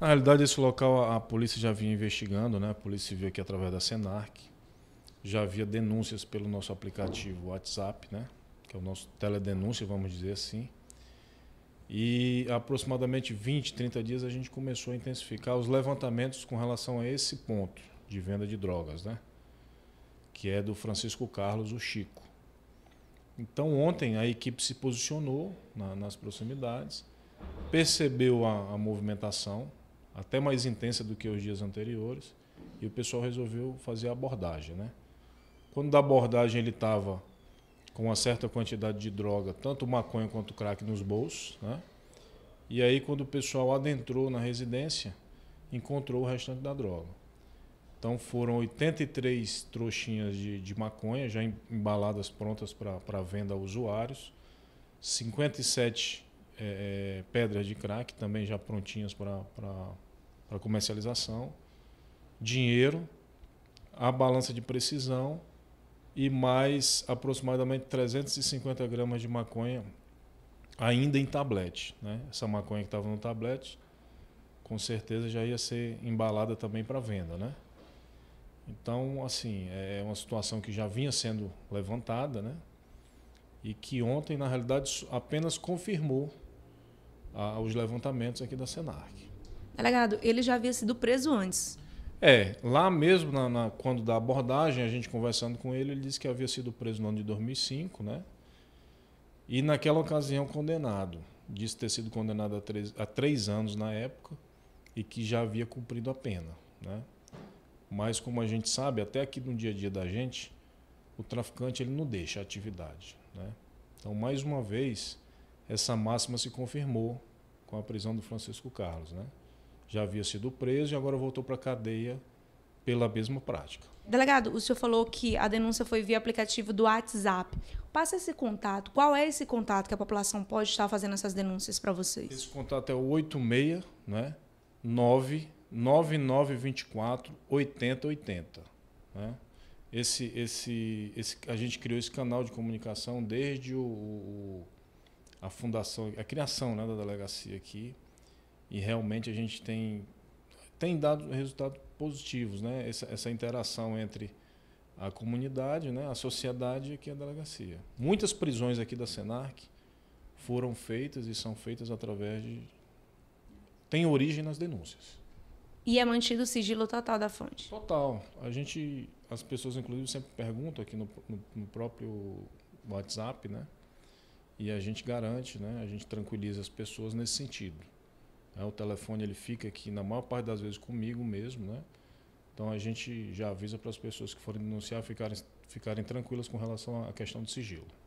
Na realidade, esse local a polícia já vinha investigando, né? A polícia civil aqui através da Senarc. Já havia denúncias pelo nosso aplicativo WhatsApp, né? Que é o nosso teledenúncia, vamos dizer assim. E aproximadamente 20, 30 dias a gente começou a intensificar os levantamentos com relação a esse ponto de venda de drogas, né? Que é do Francisco Carlos, o Chico. Então ontem a equipe se posicionou na, nas proximidades, percebeu a, a movimentação, até mais intensa do que os dias anteriores, e o pessoal resolveu fazer a abordagem. Né? Quando da abordagem ele estava com uma certa quantidade de droga, tanto maconha quanto crack nos bolsos, né? e aí quando o pessoal adentrou na residência, encontrou o restante da droga. Então foram 83 trouxinhas de, de maconha já embaladas prontas para venda a usuários, 57 é, é, pedras de crack também já prontinhas para comercialização, dinheiro, a balança de precisão e mais aproximadamente 350 gramas de maconha ainda em tablete. Né? Essa maconha que estava no tablete, com certeza já ia ser embalada também para venda. Né? Então, assim, é uma situação que já vinha sendo levantada, né? E que ontem, na realidade, apenas confirmou aos levantamentos aqui da Senarc. Delegado, ele já havia sido preso antes. É, lá mesmo, na, na, quando da abordagem, a gente conversando com ele, ele disse que havia sido preso no ano de 2005, né? E naquela ocasião condenado. Disse ter sido condenado a três, a três anos na época e que já havia cumprido a pena, né? Mas como a gente sabe, até aqui no dia a dia da gente, o traficante ele não deixa a atividade, né? Então, mais uma vez, essa máxima se confirmou com a prisão do Francisco Carlos, né? Já havia sido preso e agora voltou para a cadeia pela mesma prática. Delegado, o senhor falou que a denúncia foi via aplicativo do WhatsApp. Passa esse contato. Qual é esse contato que a população pode estar fazendo essas denúncias para vocês? Esse contato é o 86, né? 99924 8080, né? Esse, esse, esse, a gente criou esse canal de comunicação desde o, o a fundação, a criação né, da delegacia aqui. E realmente a gente tem, tem dado resultados positivos, né? Essa, essa interação entre a comunidade, né, a sociedade e aqui a delegacia. Muitas prisões aqui da Senarc foram feitas e são feitas através de. têm origem nas denúncias. E é mantido o sigilo total da fonte? Total. A gente, as pessoas inclusive sempre perguntam aqui no, no, no próprio WhatsApp, né? e a gente garante, né, a gente tranquiliza as pessoas nesse sentido. É, o telefone ele fica aqui na maior parte das vezes comigo mesmo, né? Então a gente já avisa para as pessoas que forem denunciar ficarem, ficarem tranquilas com relação à questão do sigilo.